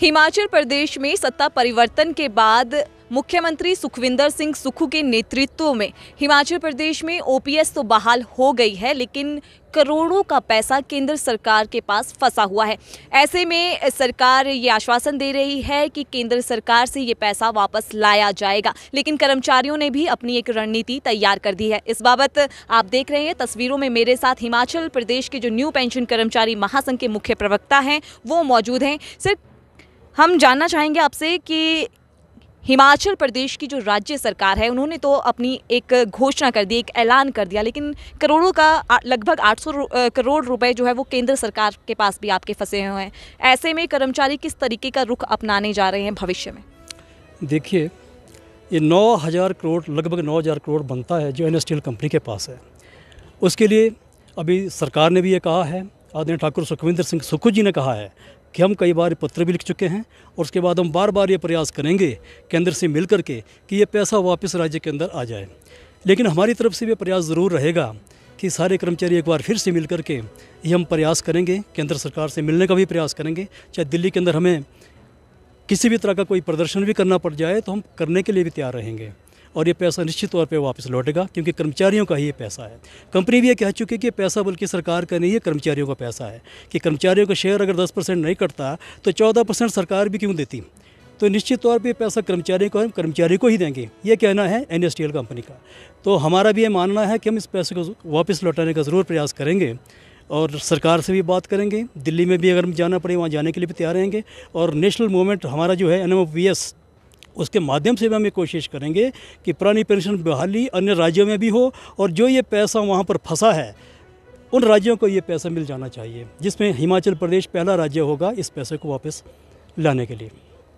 हिमाचल प्रदेश में सत्ता परिवर्तन के बाद मुख्यमंत्री सुखविंदर सिंह सुक्खू के नेतृत्व में हिमाचल प्रदेश में ओपीएस तो बहाल हो गई है लेकिन करोड़ों का पैसा केंद्र सरकार के पास फंसा हुआ है ऐसे में सरकार ये आश्वासन दे रही है कि केंद्र सरकार से ये पैसा वापस लाया जाएगा लेकिन कर्मचारियों ने भी अपनी एक रणनीति तैयार कर दी है इस बाबत आप देख रहे हैं तस्वीरों में मेरे साथ हिमाचल प्रदेश के जो न्यू पेंशन कर्मचारी महासंघ के मुख्य प्रवक्ता हैं वो मौजूद हैं सिर्फ हम जानना चाहेंगे आपसे कि हिमाचल प्रदेश की जो राज्य सरकार है उन्होंने तो अपनी एक घोषणा कर दी एक ऐलान कर दिया लेकिन करोड़ों का लगभग 800 करोड़ रुपए जो है वो केंद्र सरकार के पास भी आपके फंसे हुए हैं ऐसे में कर्मचारी किस तरीके का रुख अपनाने जा रहे हैं भविष्य में देखिए ये नौ हज़ार करोड़ लगभग नौ हज़ार करोड़ बनता है जो एन कंपनी के पास है उसके लिए अभी सरकार ने भी ये कहा है आदरणीय ठाकुर सुखविंदर सिंह सुक्खू जी ने कहा है कि हम कई बार पत्र भी लिख चुके हैं और उसके बाद हम बार बार ये प्रयास करेंगे केंद्र से मिल करके कि ये पैसा वापस राज्य के अंदर आ जाए लेकिन हमारी तरफ से भी प्रयास ज़रूर रहेगा कि सारे कर्मचारी एक बार फिर से मिल करके ये हम प्रयास करेंगे केंद्र सरकार से मिलने का भी प्रयास करेंगे चाहे दिल्ली के अंदर हमें किसी भी तरह का कोई प्रदर्शन भी करना पड़ जाए तो हम करने के लिए भी तैयार रहेंगे और ये पैसा निश्चित तौर पर वापस लौटेगा क्योंकि कर्मचारियों का ही ये पैसा है कंपनी भी ये कह चुकी है कि पैसा बल्कि सरकार का नहीं है कर्मचारियों का पैसा है कि कर्मचारियों का शेयर अगर दस परसेंट नहीं कटता तो चौदह परसेंट सरकार भी क्यों देती तो निश्चित तौर पर पैसा कर्मचारी को हम कर्मचारी को ही देंगे ये कहना है एन कंपनी का तो हमारा भी ये मानना है कि हम इस पैसे को वापस लौटाने का ज़रूर प्रयास करेंगे और सरकार से भी बात करेंगे दिल्ली में भी अगर हम जाना पड़े वहाँ जाने के लिए भी तैयार रहेंगे और नेशनल मूवमेंट हमारा जो है एन उसके माध्यम से भी हम ये कोशिश करेंगे कि पुरानी पेंशन बहाली अन्य राज्यों में भी हो और जो ये पैसा वहाँ पर फंसा है उन राज्यों को ये पैसा मिल जाना चाहिए जिसमें हिमाचल प्रदेश पहला राज्य होगा इस पैसे को वापस लाने के लिए